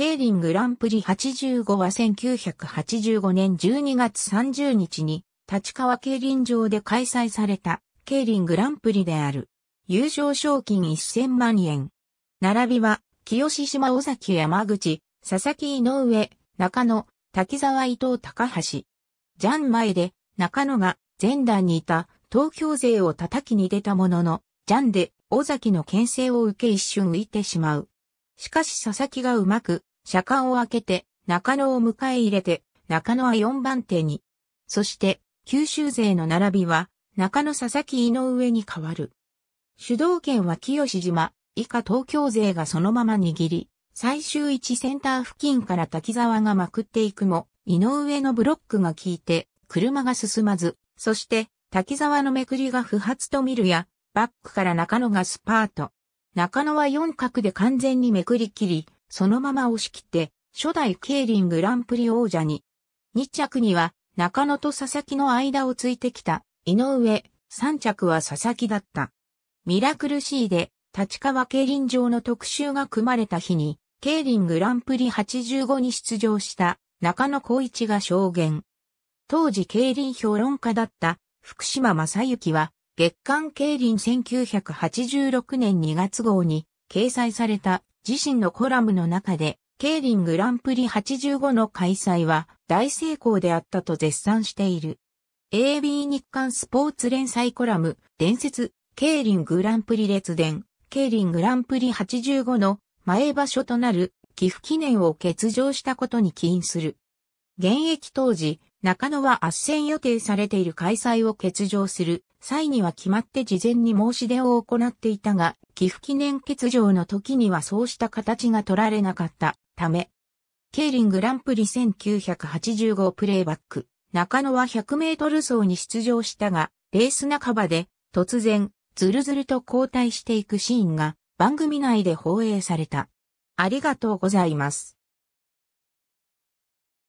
ケーリングランプリ85は1985年12月30日に、立川競輪場で開催された、ケーリングランプリである。優勝賞金1000万円。並びは、清志島尾崎山口、佐々木井上、中野、滝沢伊藤高橋。ジャン前で、中野が前段にいた東京勢を叩きに出たものの、ジャンで尾崎の牽制を受け一瞬浮いてしまう。しかし佐々木がうまく車間を開けて、中野を迎え入れて、中野は4番手に。そして、九州勢の並びは、中野佐々木井上に変わる。主導権は清島、以下東京勢がそのまま握り、最終1センター付近から滝沢がまくっていくも、井上のブロックが効いて、車が進まず、そして、滝沢のめくりが不発と見るや、バックから中野がスパート。中野は四角で完全にめくりきり、そのまま押し切って、初代競輪グランプリ王者に。2着には、中野と佐々木の間をついてきた、井上、3着は佐々木だった。ミラクル C で、立川競輪場の特集が組まれた日に、競輪グランプリ85に出場した中野光一が証言。当時競輪評論家だった福島正幸は月刊競輪1986年2月号に掲載された自身のコラムの中で、ケーリングランプリ85の開催は大成功であったと絶賛している。AB 日刊スポーツ連載コラム、伝説、ケーリングランプリ列伝、ケーリングランプリ85の前場所となる寄付記念を欠場したことに起因する。現役当時、中野は斡旋予定されている開催を欠場する際には決まって事前に申し出を行っていたが、寄付記念欠場の時にはそうした形が取られなかったため、ケーリングランプリ1985プレイバック、中野は100メートル走に出場したが、レース半ばで突然、ずるずると交代していくシーンが番組内で放映された。ありがとうございます。